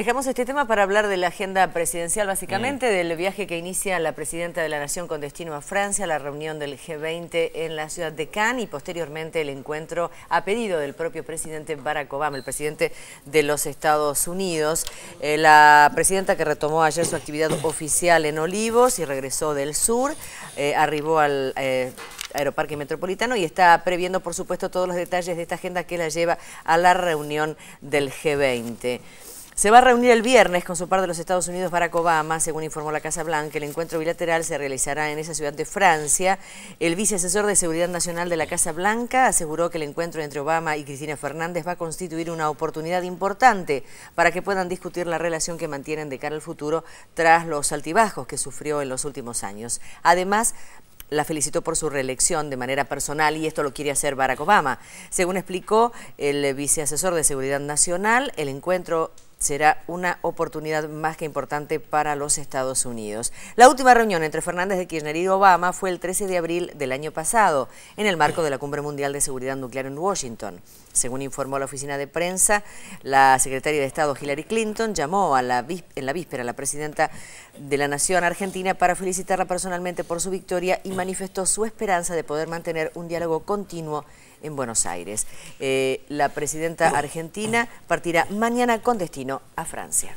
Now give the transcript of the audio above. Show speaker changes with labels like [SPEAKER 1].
[SPEAKER 1] Dejamos este tema para hablar de la agenda presidencial, básicamente, mm. del viaje que inicia la presidenta de la Nación con destino a Francia, la reunión del G20 en la ciudad de Cannes y posteriormente el encuentro a pedido del propio presidente Barack Obama, el presidente de los Estados Unidos. Eh, la presidenta que retomó ayer su actividad oficial en Olivos y regresó del sur, eh, arribó al... Eh, aeroparque Metropolitano y está previendo, por supuesto, todos los detalles de esta agenda que la lleva a la reunión del G20. Se va a reunir el viernes con su par de los Estados Unidos, Barack Obama, según informó la Casa Blanca. El encuentro bilateral se realizará en esa ciudad de Francia. El viceasesor de Seguridad Nacional de la Casa Blanca aseguró que el encuentro entre Obama y Cristina Fernández va a constituir una oportunidad importante para que puedan discutir la relación que mantienen de cara al futuro tras los altibajos que sufrió en los últimos años. Además, la felicitó por su reelección de manera personal y esto lo quiere hacer Barack Obama. Según explicó el viceasesor de Seguridad Nacional, el encuentro será una oportunidad más que importante para los Estados Unidos. La última reunión entre Fernández de Kirchner y Obama fue el 13 de abril del año pasado, en el marco de la Cumbre Mundial de Seguridad Nuclear en Washington. Según informó la oficina de prensa, la secretaria de Estado Hillary Clinton llamó a en la víspera a la presidenta de la Nación Argentina para felicitarla personalmente por su victoria y manifestó su esperanza de poder mantener un diálogo continuo en Buenos Aires. Eh, la presidenta argentina partirá mañana con destino a Francia.